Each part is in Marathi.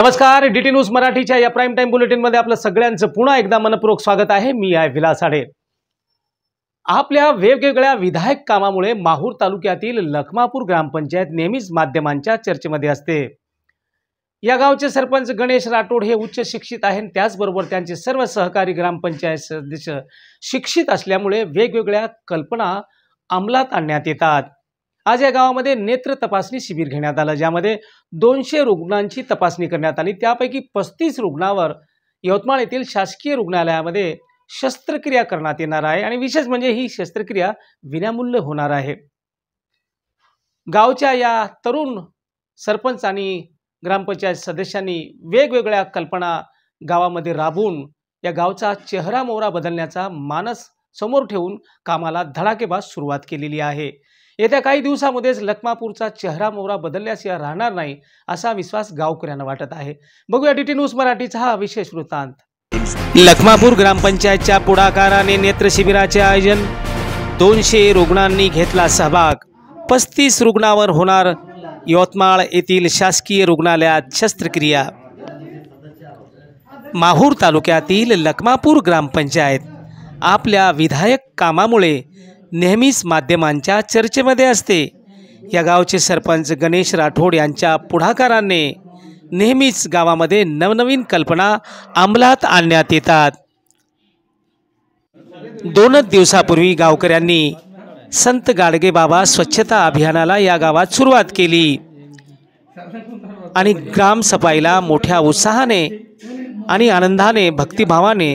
नमस्कार डी न्यूज मराठीच्या या प्राईम टाईम बुलेटिनमध्ये आपलं सगळ्यांचं पुन्हा एकदा मनपूर्वक स्वागत आहे मी आहे विलास आडे आपल्या वेगवेगळ्या विधायक कामामुळे माहूर तालुक्यातील लखमापूर ग्रामपंचायत नेहमीच माध्यमांच्या चर्चेमध्ये असते या गावचे सरपंच गणेश राठोड हे उच्च शिक्षित आहेत त्याचबरोबर त्यांचे सर्व सहकारी ग्रामपंचायत सदस्य शिक्षित असल्यामुळे वेगवेगळ्या कल्पना अंमलात आणण्यात येतात आज या गावामध्ये नेत्र तपासणी शिबिर घेण्यात आलं ज्यामध्ये दोनशे रुग्णांची तपासणी करण्यात आली त्यापैकी पस्तीस रुग्णावर यवतमाळ येथील शासकीय रुग्णालयामध्ये शस्त्रक्रिया करण्यात येणार आहे आणि विशेष म्हणजे ही शस्त्रक्रिया विनामूल्य होणार आहे गावच्या या तरुण सरपंच आणि ग्रामपंचायत सदस्यांनी वेगवेगळ्या कल्पना गावामध्ये राबवून या गावचा चेहरा मोहरा बदलण्याचा मानस समोर ठेवून कामाला धडाकेबाज सुरुवात केलेली आहे येत्या काही दिवसामध्येच लखमापूरचा चेहरा मोहरा या राहणार नाही असा विश्वास गावकऱ्यांना वाटत आहे बघूया डीटी न्यूज मराठीचा हा विशेष वृत्तांत लखमापूर ग्रामपंचायतच्या पुढाकाराने नेत्र शिबिराचे आयोजन दोनशे रुग्णांनी घेतला सहभाग पस्तीस रुग्णावर होणार यवतमाळ येथील शासकीय रुग्णालयात शस्त्रक्रिया माहूर तालुक्यातील लखमापूर ग्रामपंचायत आपल्या विधायक कामामुळे नेहमीच माध्यमांच्या चर्चेमध्ये असते या गावचे सरपंच गणेश राठोड यांच्या पुढाकाराने नेहमीच गावामध्ये नवनवीन कल्पना अंमलात आणण्यात येतात दोनच दिवसापूर्वी गावकऱ्यांनी संत गाडगेबाबा स्वच्छता अभियानाला या गावात सुरुवात केली आणि ग्रामसफाईला मोठ्या उत्साहाने आणि आनंदाने भक्तिभावाने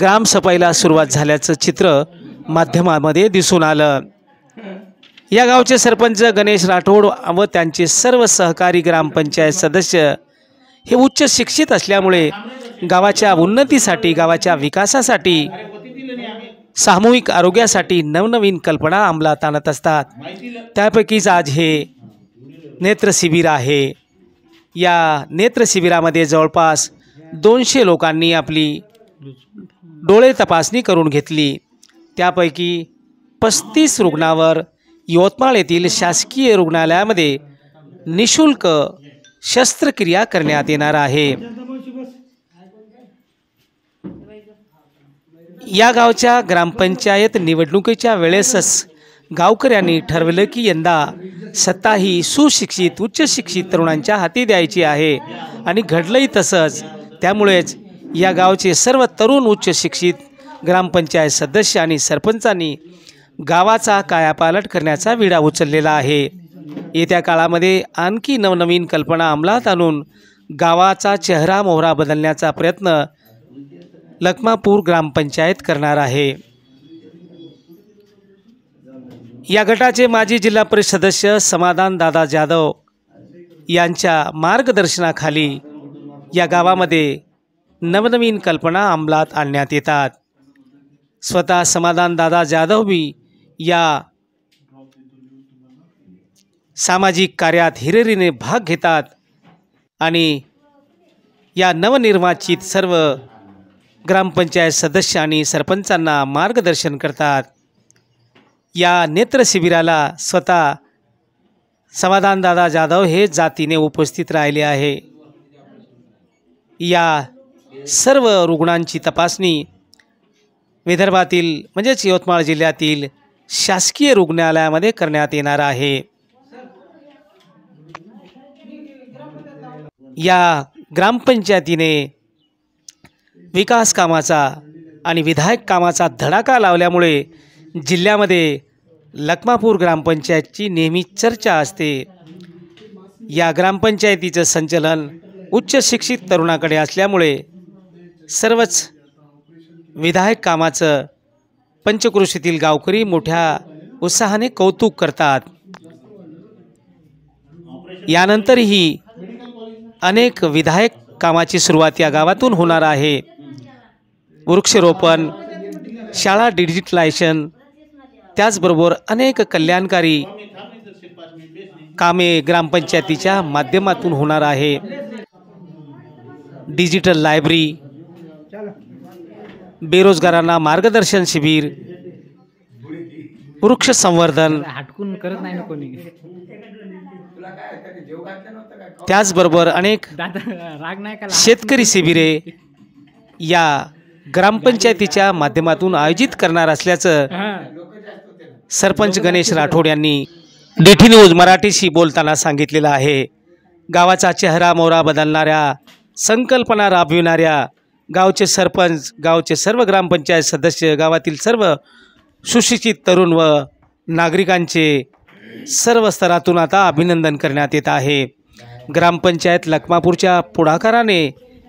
ग्रामसफाईला सुरुवात झाल्याचं चित्र माध्यमामध्ये दिसून आलं या गावचे सरपंच गणेश राठोड व त्यांचे सर्व सहकारी ग्रामपंचायत सदस्य हे उच्च शिक्षित असल्यामुळे गावाच्या उन्नतीसाठी गावाच्या विकासासाठी सामूहिक आरोग्यासाठी नवनवीन कल्पना अंमलात आणत असतात त्यापैकीच आज हे नेत्रशिबिर आहे या नेत्रशिबिरामध्ये जवळपास दोनशे लोकांनी आपली डोळे तपासणी करून घेतली त्यापैकी पस्तीस रुग्णावर यवतमाळ येथील शासकीय रुग्णालयामध्ये निशुल्क शस्त्रक्रिया करण्यात येणार आहे या गावच्या ग्रामपंचायत निवडणुकीच्या वेळेसच गावकऱ्यांनी ठरवलं की यंदा सत्ता ही सुशिक्षित उच्चशिक्षित तरुणांच्या हाती द्यायची आहे आणि घडलंही तसंच त्यामुळेच या गावचे सर्व तरुण उच्चशिक्षित ग्रामपंचायत सदस्य आणि सरपंचांनी गावाचा कायापालट करण्याचा विडा उचललेला आहे येत्या काळामध्ये आणखी नवनवीन कल्पना अंमलात आणून गावाचा चेहरा मोहरा बदलण्याचा प्रयत्न लखमापूर ग्रामपंचायत करणार आहे या गटाचे माजी जिल्हा परिषद सदस्य समाधान दादा जाधव यांच्या मार्गदर्शनाखाली या गावामध्ये नवनवीन कल्पना अंमलात आणण्यात येतात स्वतः समाधान दादा जाधव भी या सामाजिक कार्यात हिरेरीने भाग घेतात आणि या नवनिर्वाचित सर्व ग्रामपंचायत सदस्य आणि सरपंचांना मार्गदर्शन करतात या नेत्रशिबिराला स्वतः समाधानदादा जाधव हे जातीने उपस्थित राहिले आहे या सर्व रुग्णांची तपासणी विदर्भातील म्हणजेच यवतमाळ जिल्ह्यातील शासकीय रुग्णालयामध्ये करण्यात येणार आहे या ग्रामपंचायतीने विकास कामाचा आणि विधायक कामाचा धडाका लावल्यामुळे जिल्ह्यामध्ये लखमापूर ग्रामपंचायतची नेहमी चर्चा असते या ग्रामपंचायतीचं संचलन उच्च शिक्षित तरुणाकडे असल्यामुळे सर्वच विधायक कामाचं पंचकृषीतील गावकरी मोठ्या उत्साहाने कौतुक करतात यानंतरही अनेक विधायक कामाची सुरुवात या गावातून होणार आहे वृक्षरोपण शाळा डिजिटलायझेशन त्याचबरोबर अनेक कल्याणकारी कामे ग्रामपंचायतीच्या माध्यमातून होणार आहे डिजिटल लायब्ररी बेरोजगारांना मार्गदर्शन शिबिर वृक्ष संवर्धन करत नाही त्याचबरोबर अनेक शेतकरी शिबिरे या ग्रामपंचायतीच्या माध्यमातून आयोजित करणार असल्याचं सरपंच गणेश राठोड यांनी डीटी न्यूज मराठीशी बोलताना सांगितलेलं आहे गावाचा चेहरा मोहरा बदलणाऱ्या संकल्पना राबविणाऱ्या गावचे सरपंच गावचे सर्व ग्रामपंचायत सदस्य गावातील सर्व सुशिक्षित तरुण व नागरिकांचे सर्व स्तरातून आता अभिनंदन करण्यात येत आहे ग्रामपंचायत लखमापूरच्या पुढाकाराने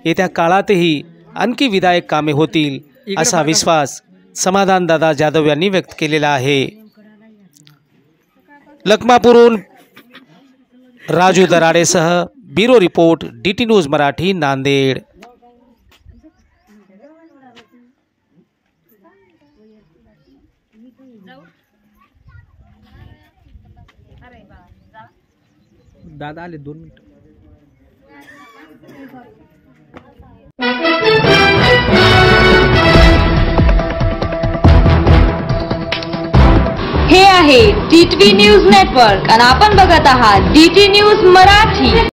येत्या काळातही आणखी विधायक कामे होतील असा विश्वास समाधानदादा जाधव यांनी व्यक्त केलेला आहे लखमापूरहून राजू दराडेसह bureau report D T news Marathi Nanded दादा आले दोन मिनिट हे आहे डी टी न्यूज नेटवर्क आणि आपण बघत आहात डी टी न्यूज मराठी